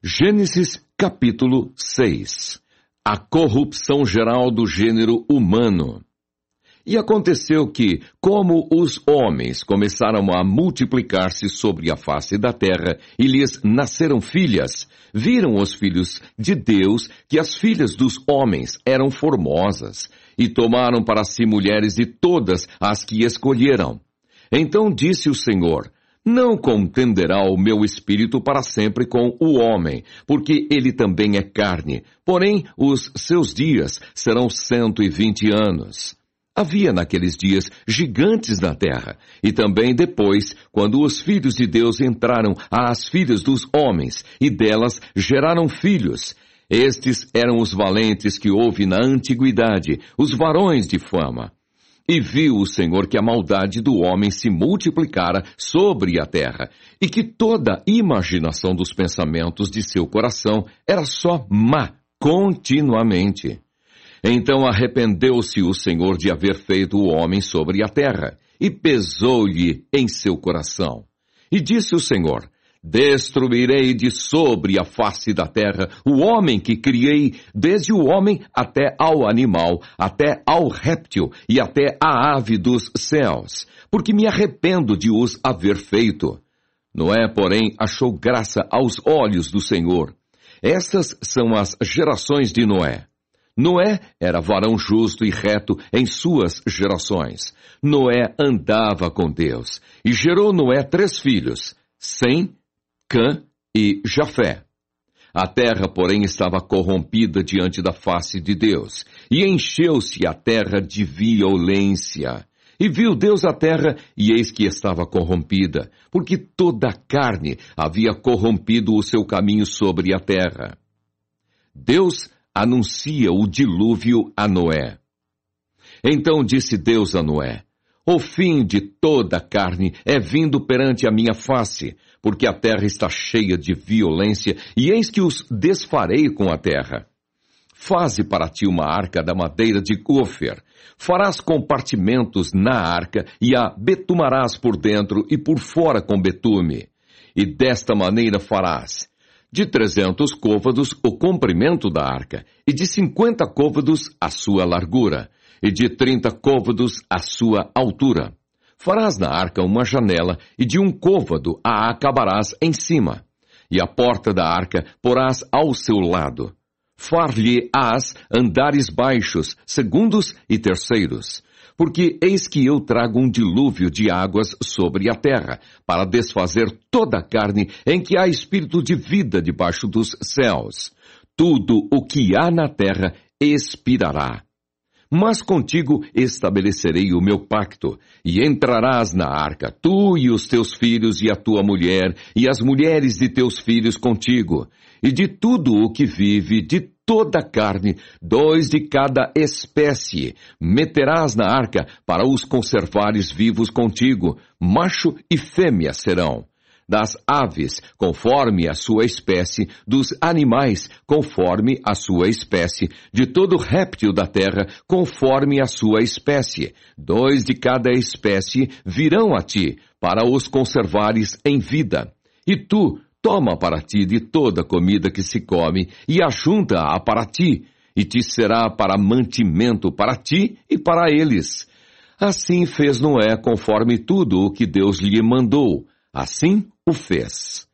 Gênesis capítulo 6 A corrupção geral do gênero humano. E aconteceu que, como os homens começaram a multiplicar-se sobre a face da terra e lhes nasceram filhas, viram os filhos de Deus que as filhas dos homens eram formosas, e tomaram para si mulheres de todas as que escolheram. Então disse o Senhor, não contenderá o meu espírito para sempre com o homem, porque ele também é carne, porém os seus dias serão cento e vinte anos. Havia naqueles dias gigantes na terra, e também depois, quando os filhos de Deus entraram às filhas dos homens, e delas geraram filhos. Estes eram os valentes que houve na antiguidade, os varões de fama. E viu o Senhor que a maldade do homem se multiplicara sobre a terra, e que toda imaginação dos pensamentos de seu coração era só má continuamente. Então arrependeu-se o Senhor de haver feito o homem sobre a terra, e pesou-lhe em seu coração. E disse o Senhor: Destruirei de sobre a face da terra o homem que criei, desde o homem até ao animal, até ao réptil e até à ave dos céus, porque me arrependo de os haver feito. Noé, porém, achou graça aos olhos do Senhor. Estas são as gerações de Noé. Noé era varão justo e reto em suas gerações. Noé andava com Deus e gerou Noé três filhos: Sem, Cã e Jafé. A terra, porém, estava corrompida diante da face de Deus, e encheu-se a terra de violência. E viu Deus a terra, e eis que estava corrompida, porque toda a carne havia corrompido o seu caminho sobre a terra. Deus anuncia o dilúvio a Noé. Então disse Deus a Noé: o fim de toda a carne é vindo perante a minha face, porque a terra está cheia de violência, e eis que os desfarei com a terra. Faze para ti uma arca da madeira de cofer. Farás compartimentos na arca e a betumarás por dentro e por fora com betume. E desta maneira farás de trezentos côvados o comprimento da arca e de cinquenta côvados a sua largura e de trinta côvados a sua altura. Farás na arca uma janela, e de um côvado a acabarás em cima. E a porta da arca porás ao seu lado. Far-lhe-ás andares baixos, segundos e terceiros. Porque eis que eu trago um dilúvio de águas sobre a terra, para desfazer toda a carne em que há espírito de vida debaixo dos céus. Tudo o que há na terra expirará mas contigo estabelecerei o meu pacto, e entrarás na arca, tu e os teus filhos e a tua mulher, e as mulheres de teus filhos contigo, e de tudo o que vive, de toda a carne, dois de cada espécie, meterás na arca para os conservares vivos contigo, macho e fêmea serão das aves, conforme a sua espécie, dos animais, conforme a sua espécie, de todo réptil da terra, conforme a sua espécie. Dois de cada espécie virão a ti, para os conservares em vida. E tu, toma para ti de toda comida que se come, e ajunta-a para ti, e te será para mantimento para ti e para eles. Assim fez Noé conforme tudo o que Deus lhe mandou. Assim o fez.